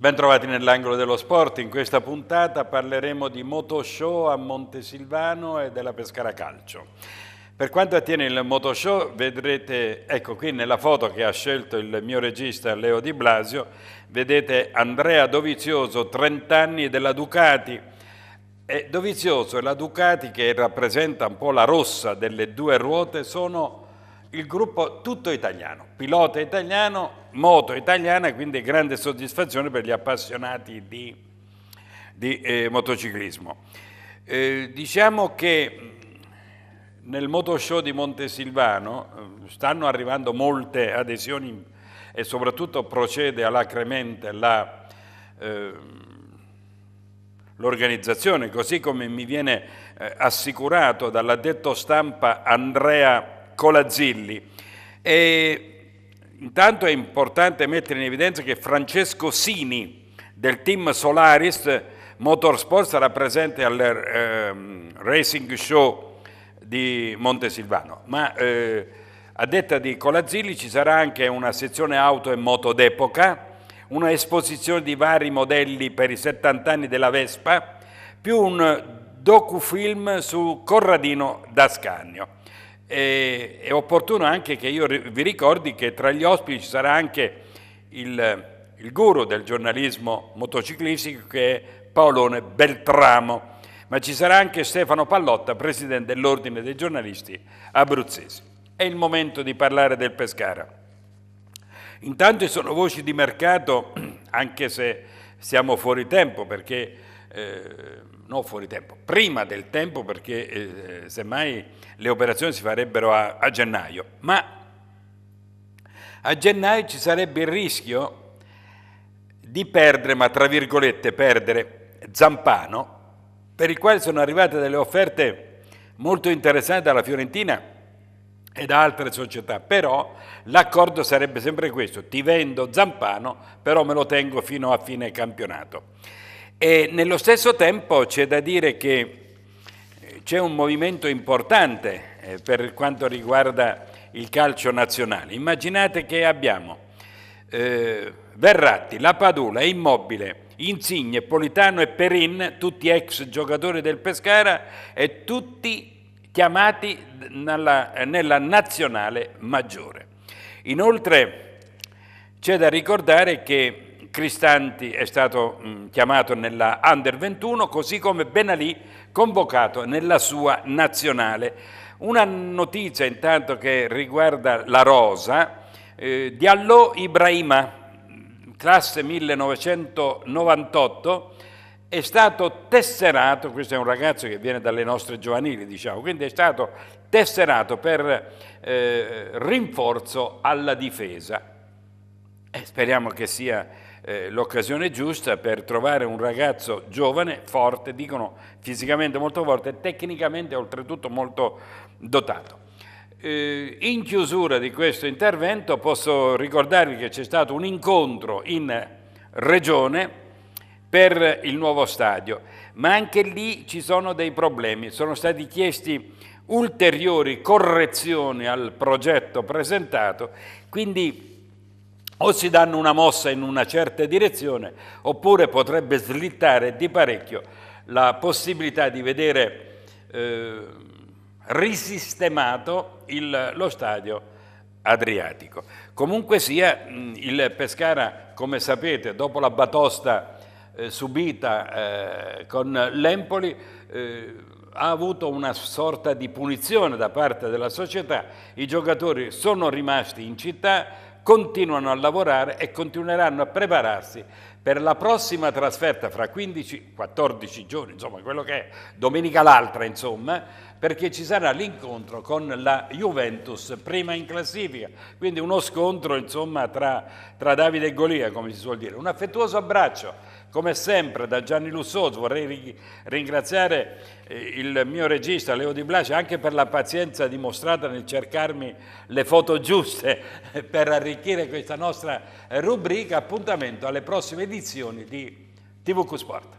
Bentrovati nell'angolo dello sport, in questa puntata parleremo di moto show a Montesilvano e della Pescara Calcio. Per quanto attiene il moto show, vedrete, ecco qui nella foto che ha scelto il mio regista Leo Di Blasio, vedete Andrea Dovizioso, 30 anni della Ducati. E Dovizioso e la Ducati che rappresenta un po' la rossa delle due ruote sono il gruppo tutto italiano, pilota italiano, moto italiana, quindi grande soddisfazione per gli appassionati di, di eh, motociclismo. Eh, diciamo che nel motoshow di Montesilvano eh, stanno arrivando molte adesioni e soprattutto procede alacremente ehm, l'organizzazione, eh, così come mi viene eh, assicurato dall'addetto stampa Andrea Colazzilli. E intanto è importante mettere in evidenza che Francesco Sini del team Solaris Motorsport sarà presente al eh, Racing Show di Montesilvano, ma eh, a detta di Colazzilli ci sarà anche una sezione auto e moto d'epoca, una esposizione di vari modelli per i 70 anni della Vespa, più un docufilm su Corradino Dascagno. E, è opportuno anche che io vi ricordi che tra gli ospiti ci sarà anche il, il guru del giornalismo motociclistico che è Paolone Beltramo, ma ci sarà anche Stefano Pallotta, presidente dell'Ordine dei giornalisti abruzzesi. È il momento di parlare del Pescara. Intanto ci sono voci di mercato, anche se siamo fuori tempo, perché eh, no fuori tempo, prima del tempo perché eh, semmai le operazioni si farebbero a, a gennaio, ma a gennaio ci sarebbe il rischio di perdere, ma tra virgolette perdere, Zampano, per il quale sono arrivate delle offerte molto interessanti dalla Fiorentina e da altre società, però l'accordo sarebbe sempre questo, ti vendo Zampano, però me lo tengo fino a fine campionato. E nello stesso tempo c'è da dire che eh, c'è un movimento importante eh, per quanto riguarda il calcio nazionale. Immaginate che abbiamo eh, Verratti, La Padula, Immobile, Insigne, Politano e Perin, tutti ex giocatori del Pescara e tutti chiamati nella, nella nazionale maggiore. Inoltre c'è da ricordare che Cristanti è stato mm, chiamato nella Under 21, così come Ben Benalì convocato nella sua nazionale. Una notizia intanto che riguarda la rosa, eh, Diallo Ibrahima, classe 1998, è stato tesserato, questo è un ragazzo che viene dalle nostre giovanili, diciamo, quindi è stato tesserato per eh, rinforzo alla difesa. E eh, speriamo che sia eh, l'occasione giusta per trovare un ragazzo giovane, forte, dicono fisicamente molto forte, e tecnicamente oltretutto molto dotato. Eh, in chiusura di questo intervento posso ricordarvi che c'è stato un incontro in regione per il nuovo stadio, ma anche lì ci sono dei problemi, sono stati chiesti ulteriori correzioni al progetto presentato, quindi o si danno una mossa in una certa direzione, oppure potrebbe slittare di parecchio la possibilità di vedere eh, risistemato il, lo stadio Adriatico. Comunque sia, il Pescara, come sapete, dopo la batosta eh, subita eh, con l'Empoli, eh, ha avuto una sorta di punizione da parte della società. I giocatori sono rimasti in città, continuano a lavorare e continueranno a prepararsi per la prossima trasferta fra 15-14 giorni, insomma quello che è domenica l'altra, insomma, perché ci sarà l'incontro con la Juventus prima in classifica, quindi uno scontro insomma tra, tra Davide e Golia, come si suol dire. Un affettuoso abbraccio come sempre da Gianni Lussos vorrei ringraziare eh, il mio regista Leo Di Blasio anche per la pazienza dimostrata nel cercarmi le foto giuste per arricchire questa nostra rubrica. Appuntamento alle prossime edizioni di TVQ Sport.